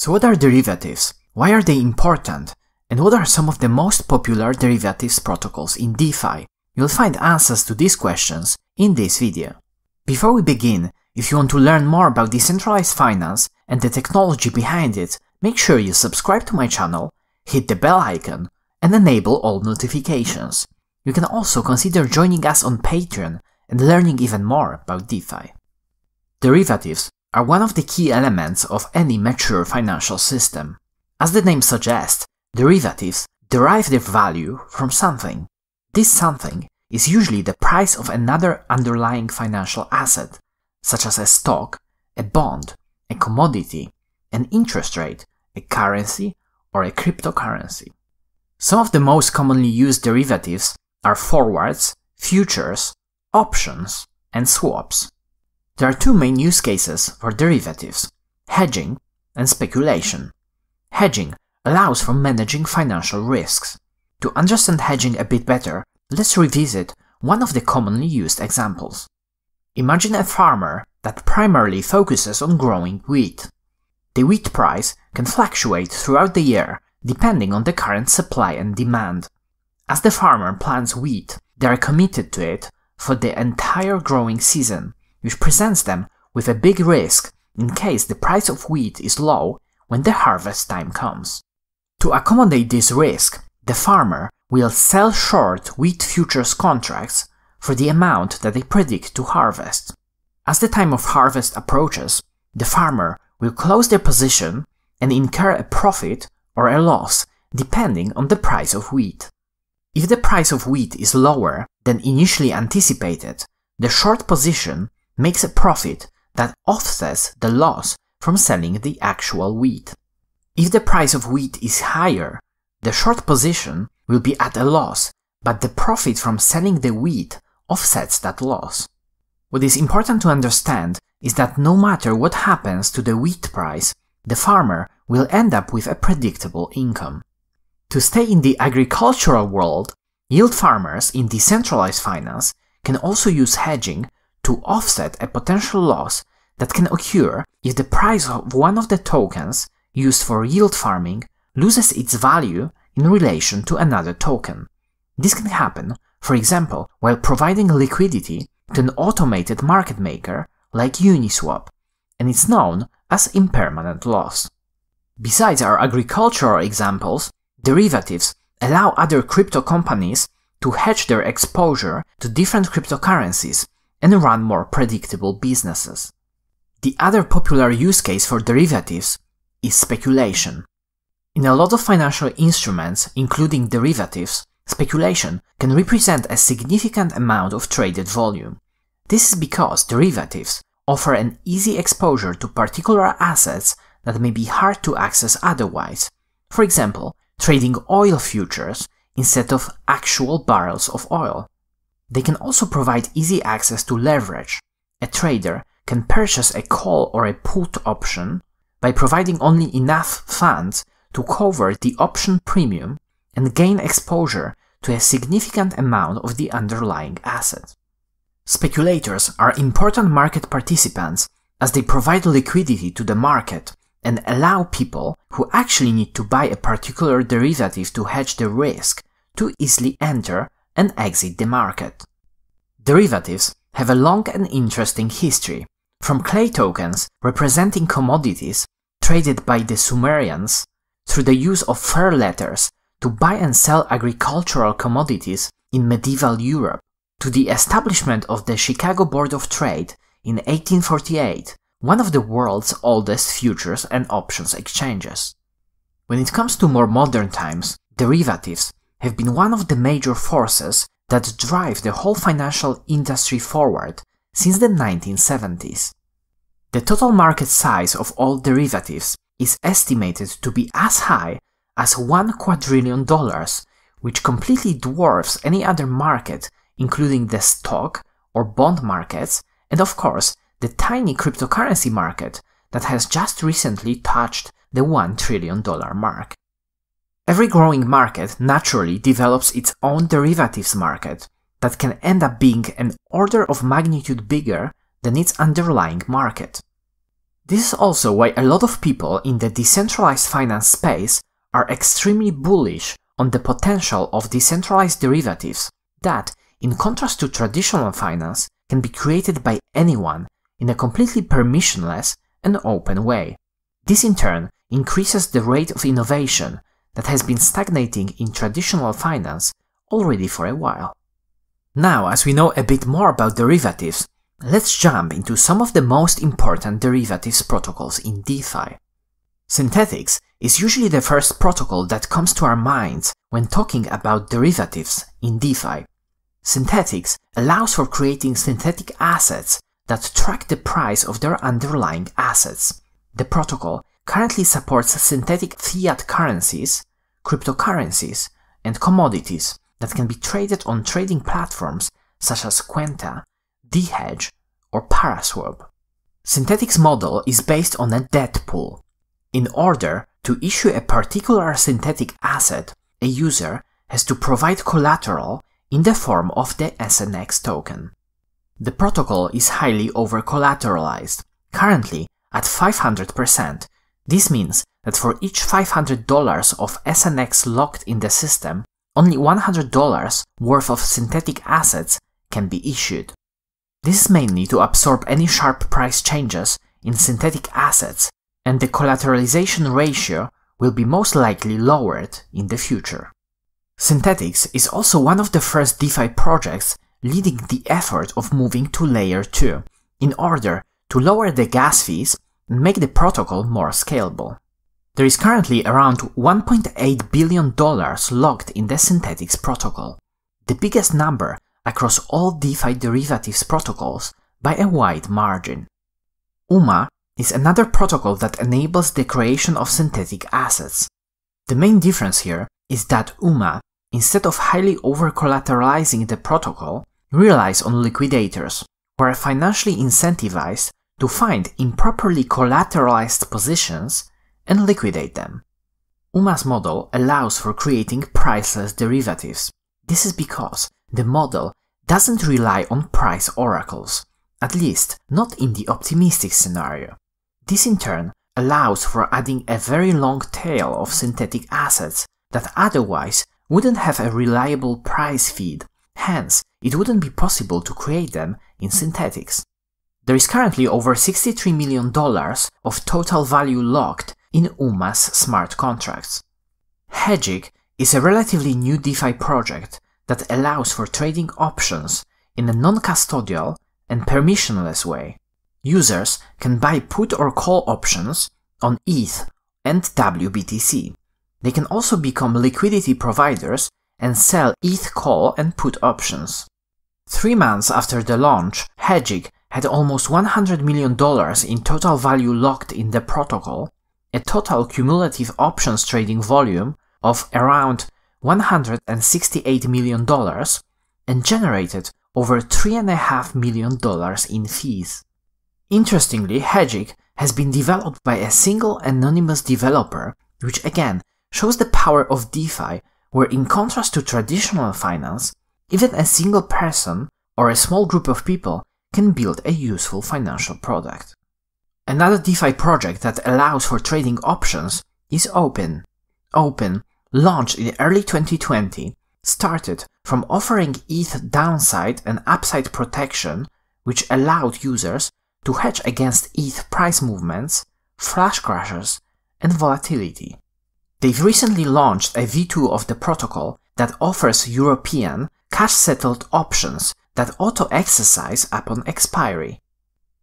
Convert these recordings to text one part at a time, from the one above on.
So what are derivatives? Why are they important? And what are some of the most popular derivatives protocols in DeFi? You'll find answers to these questions in this video. Before we begin, if you want to learn more about decentralized finance and the technology behind it, make sure you subscribe to my channel, hit the bell icon, and enable all notifications. You can also consider joining us on Patreon and learning even more about DeFi. Derivatives are one of the key elements of any mature financial system. As the name suggests, derivatives derive their value from something. This something is usually the price of another underlying financial asset, such as a stock, a bond, a commodity, an interest rate, a currency, or a cryptocurrency. Some of the most commonly used derivatives are forwards, futures, options, and swaps. There are two main use cases for derivatives, hedging and speculation. Hedging allows for managing financial risks. To understand hedging a bit better, let's revisit one of the commonly used examples. Imagine a farmer that primarily focuses on growing wheat. The wheat price can fluctuate throughout the year depending on the current supply and demand. As the farmer plants wheat, they are committed to it for the entire growing season which presents them with a big risk in case the price of wheat is low when the harvest time comes. To accommodate this risk, the farmer will sell short wheat futures contracts for the amount that they predict to harvest. As the time of harvest approaches, the farmer will close their position and incur a profit or a loss depending on the price of wheat. If the price of wheat is lower than initially anticipated, the short position makes a profit that offsets the loss from selling the actual wheat. If the price of wheat is higher, the short position will be at a loss, but the profit from selling the wheat offsets that loss. What is important to understand is that no matter what happens to the wheat price, the farmer will end up with a predictable income. To stay in the agricultural world, yield farmers in decentralized finance can also use hedging to offset a potential loss that can occur if the price of one of the tokens used for yield farming loses its value in relation to another token. This can happen, for example, while providing liquidity to an automated market maker like Uniswap, and it's known as impermanent loss. Besides our agricultural examples, derivatives allow other crypto companies to hedge their exposure to different cryptocurrencies and run more predictable businesses. The other popular use case for derivatives is speculation. In a lot of financial instruments, including derivatives, speculation can represent a significant amount of traded volume. This is because derivatives offer an easy exposure to particular assets that may be hard to access otherwise. For example, trading oil futures instead of actual barrels of oil. They can also provide easy access to leverage. A trader can purchase a call or a put option by providing only enough funds to cover the option premium and gain exposure to a significant amount of the underlying asset. Speculators are important market participants as they provide liquidity to the market and allow people who actually need to buy a particular derivative to hedge the risk to easily enter and exit the market. Derivatives have a long and interesting history, from clay tokens representing commodities traded by the Sumerians through the use of fur letters to buy and sell agricultural commodities in medieval Europe, to the establishment of the Chicago Board of Trade in 1848, one of the world's oldest futures and options exchanges. When it comes to more modern times, derivatives have been one of the major forces that drive the whole financial industry forward since the 1970s. The total market size of all derivatives is estimated to be as high as one quadrillion dollars, which completely dwarfs any other market, including the stock or bond markets, and of course, the tiny cryptocurrency market that has just recently touched the $1 trillion mark. Every growing market naturally develops its own derivatives market that can end up being an order of magnitude bigger than its underlying market. This is also why a lot of people in the decentralized finance space are extremely bullish on the potential of decentralized derivatives that, in contrast to traditional finance, can be created by anyone in a completely permissionless and open way. This in turn increases the rate of innovation that has been stagnating in traditional finance already for a while. Now, as we know a bit more about derivatives, let's jump into some of the most important derivatives protocols in DeFi. Synthetics is usually the first protocol that comes to our minds when talking about derivatives in DeFi. Synthetics allows for creating synthetic assets that track the price of their underlying assets. The protocol currently supports synthetic fiat currencies, cryptocurrencies, and commodities that can be traded on trading platforms such as Quenta, DHedge, or Paraswap. Synthetic's model is based on a debt pool. In order to issue a particular synthetic asset, a user has to provide collateral in the form of the SNX token. The protocol is highly over-collateralized, currently at 500%, this means that for each $500 of SNX locked in the system, only $100 worth of synthetic assets can be issued. This is mainly to absorb any sharp price changes in synthetic assets and the collateralization ratio will be most likely lowered in the future. Synthetics is also one of the first DeFi projects leading the effort of moving to layer 2 in order to lower the gas fees make the protocol more scalable. There is currently around $1.8 billion locked in the Synthetics protocol, the biggest number across all DeFi derivatives protocols by a wide margin. UMA is another protocol that enables the creation of synthetic assets. The main difference here is that UMA, instead of highly over-collateralizing the protocol, relies on liquidators, who are financially incentivized to find improperly collateralized positions and liquidate them. UMA's model allows for creating priceless derivatives. This is because the model doesn't rely on price oracles, at least not in the optimistic scenario. This in turn allows for adding a very long tail of synthetic assets that otherwise wouldn't have a reliable price feed, hence it wouldn't be possible to create them in synthetics. There is currently over $63 million of total value locked in UMA's smart contracts. Hedgic is a relatively new DeFi project that allows for trading options in a non-custodial and permissionless way. Users can buy put or call options on ETH and WBTC. They can also become liquidity providers and sell ETH call and put options. Three months after the launch, Hedgic had almost $100 million in total value locked in the protocol, a total cumulative options trading volume of around $168 million, and generated over $3.5 million in fees. Interestingly, Hedgic has been developed by a single anonymous developer, which again shows the power of DeFi, where in contrast to traditional finance, even a single person or a small group of people can build a useful financial product. Another DeFi project that allows for trading options is Open. Open, launched in early 2020, started from offering ETH downside and upside protection, which allowed users to hedge against ETH price movements, flash crashes, and volatility. They've recently launched a V2 of the protocol that offers European cash settled options that auto-exercise upon expiry.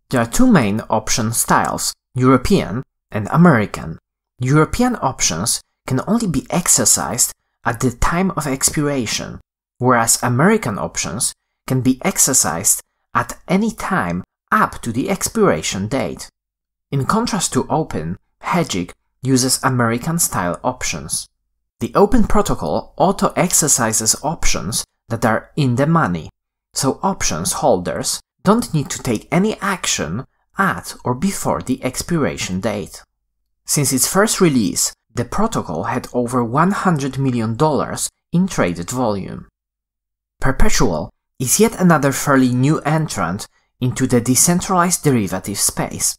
There are two main option styles, European and American. European options can only be exercised at the time of expiration, whereas American options can be exercised at any time up to the expiration date. In contrast to Open, Hedgic uses American-style options. The Open protocol auto-exercises options that are in the money, so options holders don't need to take any action at or before the expiration date. Since its first release, the protocol had over $100 million in traded volume. Perpetual is yet another fairly new entrant into the decentralized derivative space.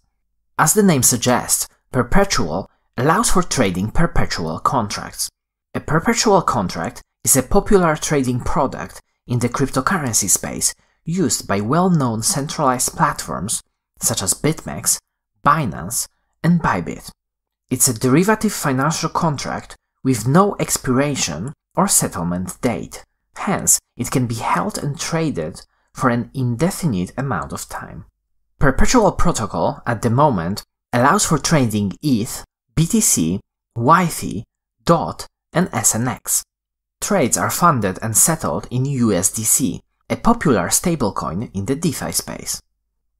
As the name suggests, Perpetual allows for trading perpetual contracts. A perpetual contract is a popular trading product in the cryptocurrency space used by well-known centralized platforms such as BitMEX, Binance, and Bybit. It's a derivative financial contract with no expiration or settlement date. Hence, it can be held and traded for an indefinite amount of time. Perpetual Protocol, at the moment, allows for trading ETH, BTC, YFI, DOT, and SNX. Trades are funded and settled in USDC, a popular stablecoin in the DeFi space.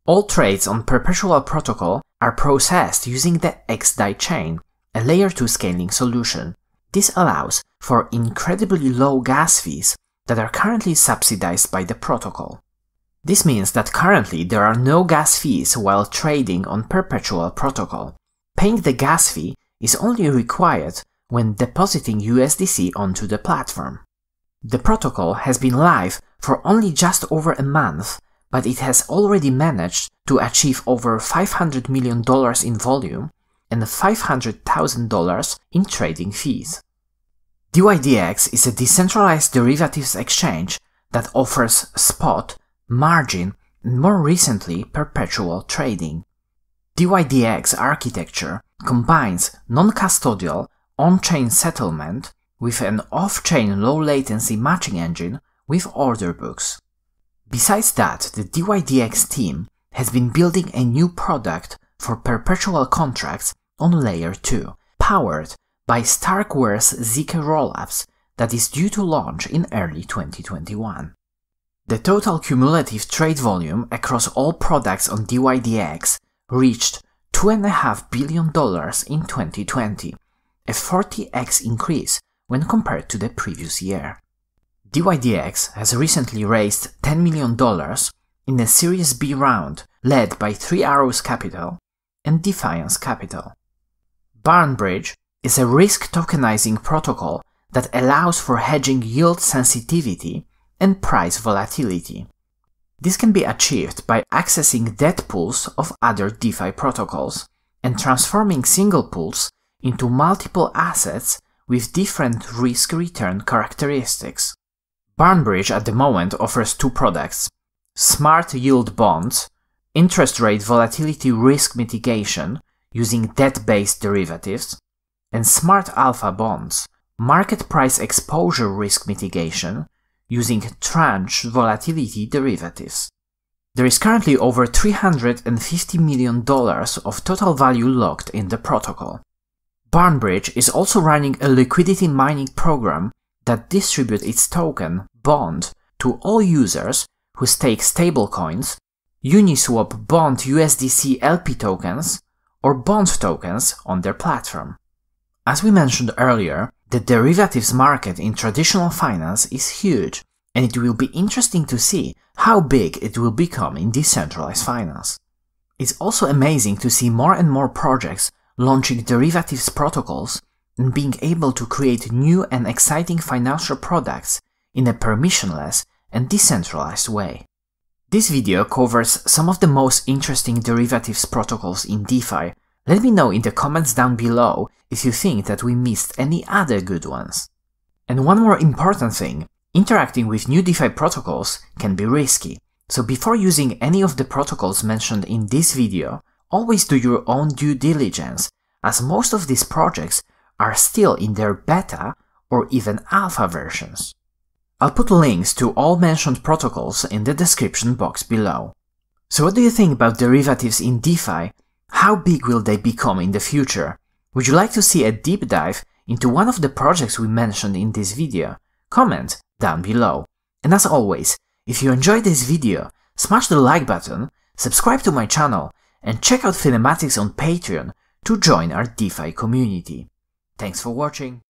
All trades on Perpetual Protocol are processed using the XDAI chain, a layer 2 scaling solution. This allows for incredibly low gas fees that are currently subsidized by the protocol. This means that currently there are no gas fees while trading on Perpetual Protocol. Paying the gas fee is only required when depositing USDC onto the platform. The protocol has been live for only just over a month, but it has already managed to achieve over $500 million in volume and $500,000 in trading fees. DYDX is a decentralized derivatives exchange that offers spot, margin, and more recently perpetual trading. DYDX architecture combines non-custodial on-chain settlement with an off-chain low-latency matching engine with order books. Besides that, the DYDX team has been building a new product for perpetual contracts on Layer 2, powered by Starkware's Zk rollups that is due to launch in early 2021. The total cumulative trade volume across all products on DYDX reached $2.5 billion in 2020, a 40x increase when compared to the previous year. DYDX has recently raised $10 million in a Series B round led by Three Arrows Capital and Defiance Capital. Barnbridge is a risk tokenizing protocol that allows for hedging yield sensitivity and price volatility. This can be achieved by accessing debt pools of other DeFi protocols and transforming single pools into multiple assets with different risk-return characteristics. Barnbridge at the moment offers two products, smart yield bonds, interest rate volatility risk mitigation using debt-based derivatives, and smart alpha bonds, market price exposure risk mitigation using tranche volatility derivatives. There is currently over $350 million of total value locked in the protocol. Barnbridge is also running a liquidity mining program that distributes its token, Bond, to all users who stake stablecoins, Uniswap Bond USDC LP tokens, or Bond tokens on their platform. As we mentioned earlier, the derivatives market in traditional finance is huge, and it will be interesting to see how big it will become in decentralized finance. It's also amazing to see more and more projects launching derivatives protocols, and being able to create new and exciting financial products in a permissionless and decentralized way. This video covers some of the most interesting derivatives protocols in DeFi. Let me know in the comments down below if you think that we missed any other good ones. And one more important thing, interacting with new DeFi protocols can be risky. So before using any of the protocols mentioned in this video, always do your own due diligence, as most of these projects are still in their beta or even alpha versions. I'll put links to all mentioned protocols in the description box below. So what do you think about derivatives in DeFi? How big will they become in the future? Would you like to see a deep dive into one of the projects we mentioned in this video? Comment down below. And as always, if you enjoyed this video, smash the like button, subscribe to my channel and check out Cinematics on Patreon to join our DeFi community. Thanks for watching.